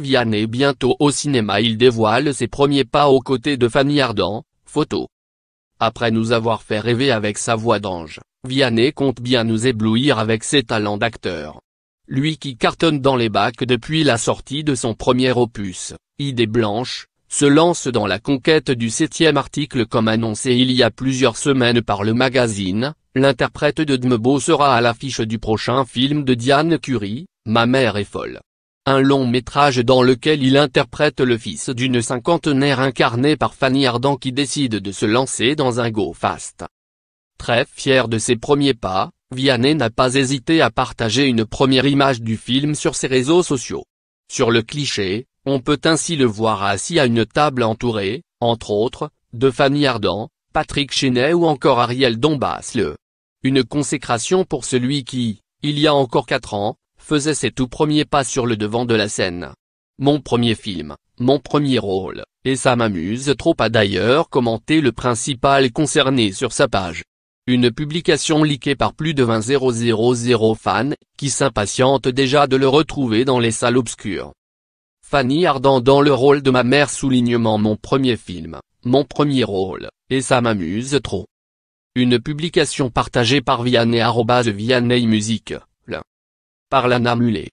Vianney bientôt au cinéma il dévoile ses premiers pas aux côtés de Fanny Ardant, photo. Après nous avoir fait rêver avec sa voix d'ange, Vianney compte bien nous éblouir avec ses talents d'acteur. Lui qui cartonne dans les bacs depuis la sortie de son premier opus, Idée Blanche, se lance dans la conquête du septième article comme annoncé il y a plusieurs semaines par le magazine, l'interprète de Dmebo sera à l'affiche du prochain film de Diane Curie, Ma mère est folle un long métrage dans lequel il interprète le fils d'une cinquantenaire incarnée par Fanny Ardant qui décide de se lancer dans un go-fast. Très fier de ses premiers pas, Vianney n'a pas hésité à partager une première image du film sur ses réseaux sociaux. Sur le cliché, on peut ainsi le voir assis à une table entourée, entre autres, de Fanny Ardant, Patrick Chenet ou encore Ariel Dombasle. Une consécration pour celui qui, il y a encore quatre ans, faisait ses tout premiers pas sur le devant de la scène. Mon premier film, mon premier rôle, et ça m'amuse trop a d'ailleurs commenté le principal concerné sur sa page. Une publication liquée par plus de 20 000 fans, qui s'impatientent déjà de le retrouver dans les salles obscures. Fanny ardent dans le rôle de ma mère soulignement mon premier film, mon premier rôle, et ça m'amuse trop. Une publication partagée par Vianney Vianney Music. Par l'anamulé.